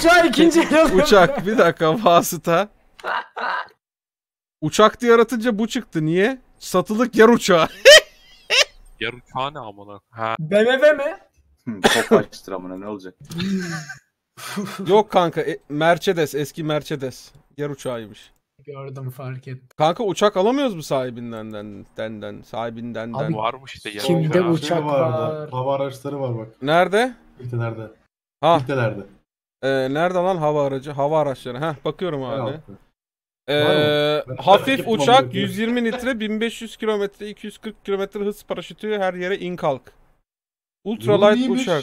Uçağı ikinci el Uçak bir dakika vasıta. Uçak diye yaratınca bu çıktı. Niye? Satılık yer uçağı. Yer uçağı ne amına? BMW mi? Topaçtır hmm, amına ne olacak? Yok kanka e, Mercedes eski Mercedes. Yer uçağıymış. Gördüm fark ettim. Kanka uçak alamıyoruz mu sahibinden den, den, den sahibinden Abi, varmış işte yer Kimde uçağı. uçak şey var? Hava araçları var bak. Nerede? nerede? Ha. nerede? Ee, nerede lan hava aracı? Hava araçları. Heh bakıyorum abi. Ee, hafif uçak 120 litre 1500 kilometre 240 kilometre hız paraşütü her yere in kalk. Ultralight Neymiş? uçak.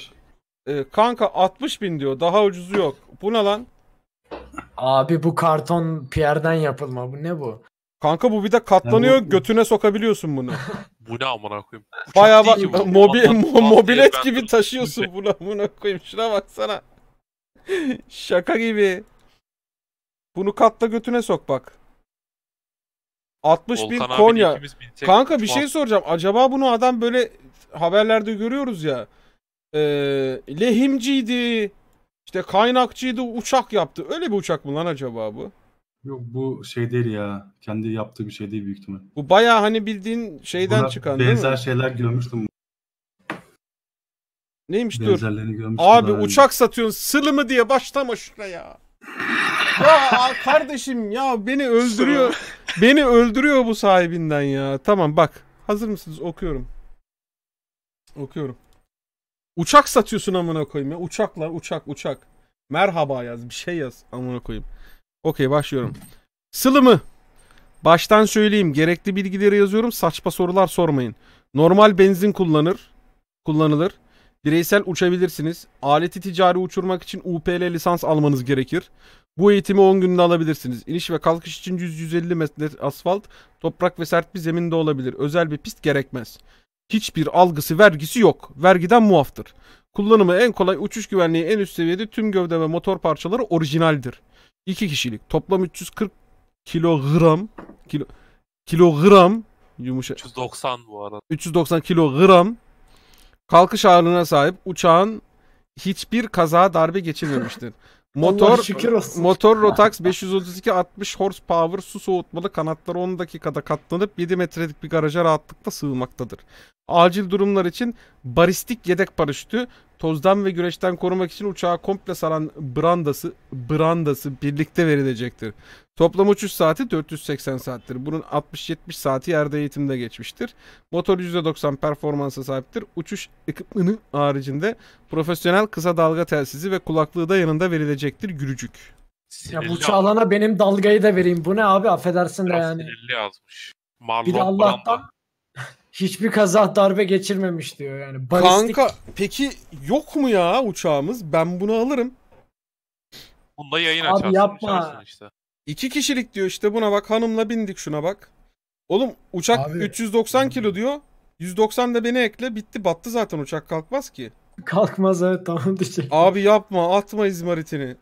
Ee, kanka 60 bin diyor. Daha ucuzu yok. Bu ne lan? Abi bu karton Pierre'den yapılma. Bu ne bu? Kanka bu bir de katlanıyor. Yani bu- Götüne sokabiliyorsun bunu. Bu ne amına koyayım? Baya Bayağı bak ki mobil Atlas- mobilet gibi taşıyorsun bunu. Bunu koyayım. Şuna baksana. Şaka gibi. Bunu katla götüne sok bak. 60 bin Konya. Kanka bir şey soracağım. Acaba bunu adam böyle haberlerde görüyoruz ya. Ee, lehimciydi. İşte kaynakçıydı. Uçak yaptı. Öyle bir uçak mı lan acaba bu? Yok bu şey değil ya. Kendi yaptığı bir şey değil büyük ihtimal. Bu baya hani bildiğin şeyden Buna çıkan değil mi? Benzer şeyler görmüştüm Neymiş dur. Abi daha uçak satıyorsun sılı mı diye başlama şuna ya ya kardeşim ya beni öldürüyor. beni öldürüyor bu sahibinden ya. Tamam bak. Hazır mısınız? Okuyorum. Okuyorum. Uçak satıyorsun amına koyayım ya. Uçaklar uçak uçak. Merhaba yaz bir şey yaz amına koyayım. Okey başlıyorum. sılı mı Baştan söyleyeyim gerekli bilgileri yazıyorum saçma sorular sormayın. Normal benzin kullanır. Kullanılır. Bireysel uçabilirsiniz. Aleti ticari uçurmak için UPL lisans almanız gerekir. Bu eğitimi 10 günde alabilirsiniz. İniş ve kalkış için 100-150 metre asfalt, toprak ve sert bir zeminde olabilir. Özel bir pist gerekmez. Hiçbir algısı, vergisi yok. Vergiden muaftır. Kullanımı en kolay, uçuş güvenliği en üst seviyede tüm gövde ve motor parçaları orijinaldir. 2 kişilik. Toplam 340 kilogram kilo, kilogram yumuşak. 390 bu arada. 390 kilogram Kalkış ağırlığına sahip uçağın hiçbir kaza darbe geçirmemiştir. Motor motor Rotax 532 60 horsepower su soğutmalı kanatları 10 dakikada katlanıp 7 metrelik bir garaja rahatlıkla sığmaktadır. Acil durumlar için baristik yedek paraşütü tozdan ve güneşten korumak için uçağı komple saran brandası, brandası birlikte verilecektir. Toplam uçuş saati 480 saattir. Bunun 60-70 saati yerde eğitimde geçmiştir. Motor %90 performansa sahiptir. Uçuş ekipmanı haricinde profesyonel kısa dalga telsizi ve kulaklığı da yanında verilecektir. Gürücük. Ya bu çalana benim dalgayı da vereyim. Bu ne abi affedersin de yani. 50 yazmış. Marlon bir de Allah'tan Brando hiçbir kaza darbe geçirmemiş diyor yani. Balistik... Kanka peki yok mu ya uçağımız? Ben bunu alırım. Bunda yayın Abi açarsın. yapma. Işte. İki kişilik diyor işte buna bak hanımla bindik şuna bak. Oğlum uçak Abi. 390 kilo diyor. 190 da beni ekle bitti battı zaten uçak kalkmaz ki. Kalkmaz evet tamam diyecek. Abi yapma atma izmaritini.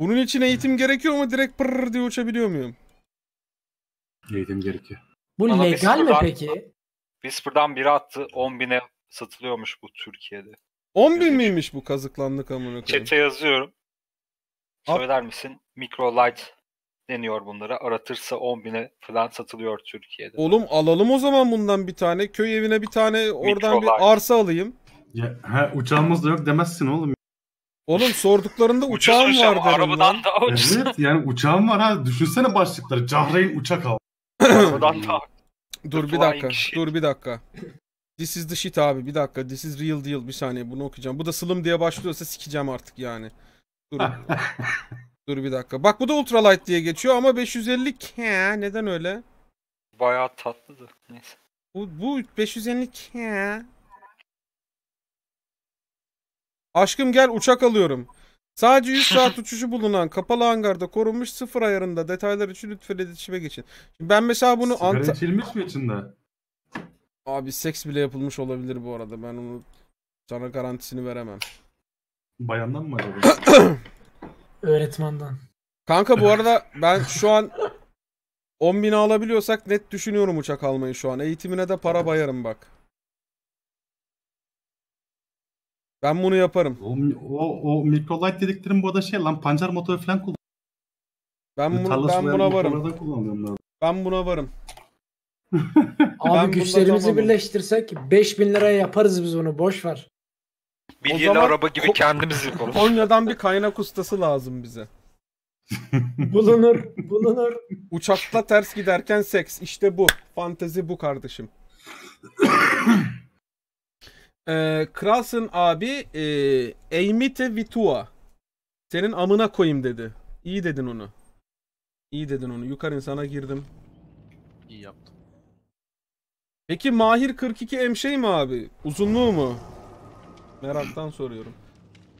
Bunun için eğitim gerekiyor mu? Direkt pırr diye uçabiliyor muyum? Eğitim gerekiyor. Bu Bana legal mi peki? Whisper'dan biri attı. 10 bine satılıyormuş bu Türkiye'de. 10 bin miymiş bu kazıklandık amına koyayım? Çete yazıyorum. Söyler misin? Microlight deniyor bunlara. Aratırsa 10 bine falan satılıyor Türkiye'de. Oğlum alalım o zaman bundan bir tane. Köy evine bir tane oradan Microlight. bir arsa alayım. Ya, he, uçağımız da yok demezsin oğlum. Oğlum sorduklarında uçağım Ucuz var derim arabadan lan. daha Evet yani uçağım var ha. Düşünsene başlıkları. Cahreyn uçak al. arabadan daha Dur bir dakika. Dur bir dakika. This is the shit abi. Bir dakika. This is real deal. Bir saniye bunu okuyacağım. Bu da sılım diye başlıyorsa sikeceğim artık yani. Dur. Dur bir dakika. Bak bu da ultralight diye geçiyor ama 550 k neden öyle? Bayağı tatlı da. Neyse. Bu, bu 550 k. Aşkım gel uçak alıyorum. Sadece 100 saat uçuşu bulunan kapalı hangarda korunmuş sıfır ayarında detaylar için lütfen iletişime geçin. Şimdi ben mesela bunu Sigara Anta- içilmiş mi içinde? Abi seks bile yapılmış olabilir bu arada. Ben onu sana garantisini veremem. Bayandan mı acaba? Öğretmenden. Kanka bu arada ben şu an 10 alabiliyorsak net düşünüyorum uçak almayı şu an. Eğitimine de para bayarım bak. Ben bunu yaparım. O, o, o mikrolight dediklerim bu arada şey lan pancar motoru falan kullan. Ben, bunu, ben buna varım. Ben buna varım. Abi ben güçlerimizi birleştirsek 5000 liraya yaparız biz bunu boş ver. Bir yeni araba gibi Ko- kendimiz yapalım. Konya'dan bir kaynak ustası lazım bize. bulunur, bulunur. Uçakta ters giderken seks işte bu. Fantezi bu kardeşim. Ee, Kralsın abi e, Eimite Vitua. Senin amına koyayım dedi. İyi dedin onu. İyi dedin onu. Yukarı insana girdim. İyi yaptım. Peki Mahir 42 M şey mi abi? Uzunluğu mu? Meraktan soruyorum.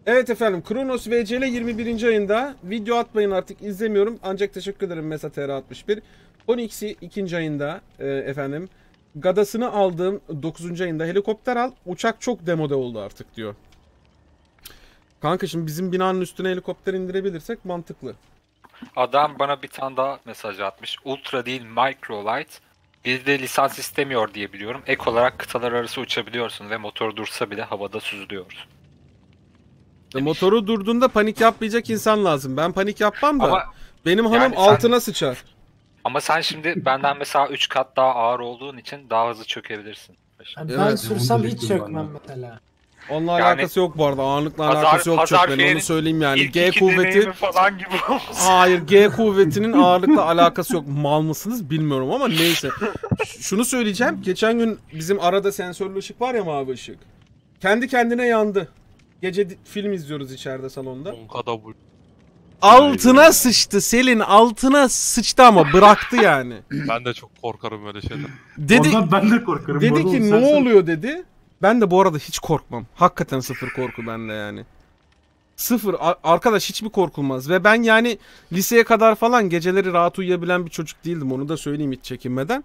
Evet efendim Kronos VCL 21. ayında video atmayın artık izlemiyorum ancak teşekkür ederim Mesa TR61. 12 2. ayında e, efendim Gadasını aldığım 9. ayında helikopter al. Uçak çok demode oldu artık diyor. Kanka şimdi bizim binanın üstüne helikopter indirebilirsek mantıklı. Adam bana bir tane daha mesaj atmış. Ultra değil micro light. Bir de lisans istemiyor diye biliyorum. Ek olarak kıtalar arası uçabiliyorsun ve motor dursa bile havada süzülüyor. Demiş. Motoru durduğunda panik yapmayacak insan lazım. Ben panik yapmam da. Ama benim hanım yani sen... altına sıçar. Ama sen şimdi benden mesela 3 kat daha ağır olduğun için daha hızlı çökebilirsin. Yani ben Evet, sürsem hiç diyecektim ben çökmem mesela. Onunla Yani- alakası yok bu arada. Ağırlıkla Pazar- alakası yok pazar çökmenin. Onu söyleyeyim yani. G kuvveti falan gibi olmuş. Hayır G kuvvetinin ağırlıkla alakası yok. Mal mısınız bilmiyorum ama neyse. Şunu söyleyeceğim. Geçen gün bizim arada sensörlü ışık var ya mavi ışık. Kendi kendine yandı. Gece film izliyoruz içeride salonda. Onka da bu altına sıçtı Selin altına sıçtı ama bıraktı yani. Ben de çok korkarım böyle şeyden. Dedi, Ondan ben de korkarım. Dedi ki ne oluyor dedi. Ben de bu arada hiç korkmam. Hakikaten sıfır korku bende yani. Sıfır. Ar arkadaş hiçbir korkulmaz. Ve ben yani liseye kadar falan geceleri rahat uyuyabilen bir çocuk değildim. Onu da söyleyeyim hiç çekinmeden.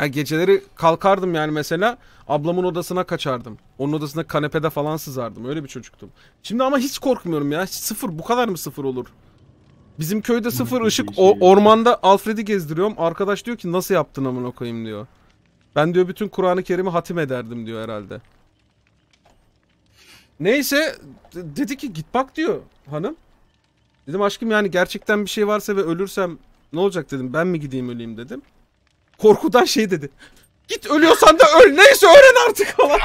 Yani geceleri kalkardım yani mesela ablamın odasına kaçardım. Onun odasında kanepede falan sızardım. Öyle bir çocuktum. Şimdi ama hiç korkmuyorum ya. Sıfır. Bu kadar mı sıfır olur? Bizim köyde sıfır ışık o, şey ormanda Alfred'i gezdiriyorum. Arkadaş diyor ki nasıl yaptın amına koyayım diyor. Ben diyor bütün Kur'an-ı Kerim'i hatim ederdim diyor herhalde. Neyse dedi ki git bak diyor hanım. Dedim aşkım yani gerçekten bir şey varsa ve ölürsem ne olacak dedim. Ben mi gideyim öleyim dedim. Korkudan şey dedi. Git ölüyorsan da öl. Neyse öğren artık falan.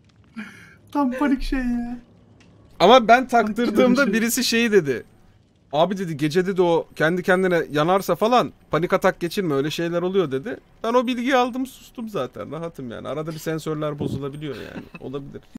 Tam panik şey ya. Ama ben taktırdığımda şey- birisi şeyi dedi. Abi dedi gece dedi o kendi kendine yanarsa falan panik atak geçirme öyle şeyler oluyor dedi. Ben o bilgiyi aldım sustum zaten rahatım yani. Arada bir sensörler bozulabiliyor yani olabilir.